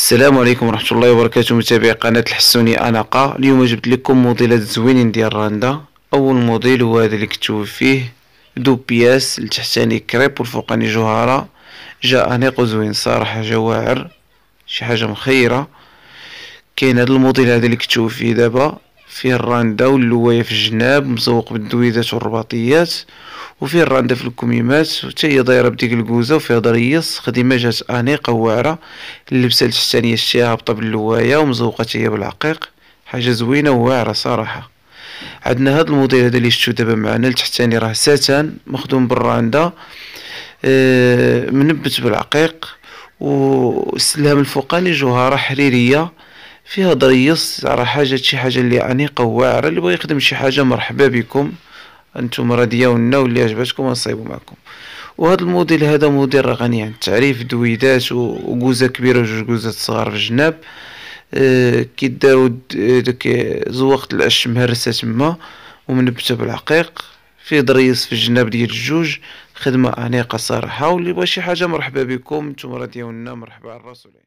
السلام عليكم ورحمه الله وبركاته متابعي قناه الحسوني اناقه اليوم جبت لكم موديلات زوينين ديال راندا اول موديل هو هذا اللي كتشوف فيه دو بياس التحتاني كريب والفوقاني جوهره جاء انيق وزوين صراحه جواهر شي حاجه مخيره كاين هذا الموديل هذا اللي كتشوف فيه دابا فيه الراندا واللوايه في الجناب مزوق بالدويدات والرباطيات وفيه الراندا في الكميمات وحتى هي دايره بديك الكوزه وفيها ضريس خديمه جات انيقه واعره اللبسه التحتانيه شتيها هابطه باللوايه ومزوقه هي بالعقيق حاجه زوينه وواعره صراحه عندنا هذا الموديل هذا اللي شفتو دابا معنا التحتاني راه ساتان مخدوم بالراندا اه منبت بالعقيق والسلام الفوقاني جوهره حريريه فيها ضريص على حاجة شي حاجة اللي انيقة وواعرة اللي بغى يخدم شي حاجة مرحبا بكم انتم راه ديالنا واللي عجبتكم نصيبو معكم وهذا الموديل هذا موديل راه غني عن التعريف دويدات وكوزة كبيرة وجوج كوزات صغار في الجناب آه، كي داو داك زوقت العش مهرسة تما ومنبتة بالعقيق فيه ضريس في الجناب ديال الجوج خدمة أنيقة صراحة واللي بغا شي حاجة مرحبا بكم نتوما راه ديالنا مرحبا على الرسولين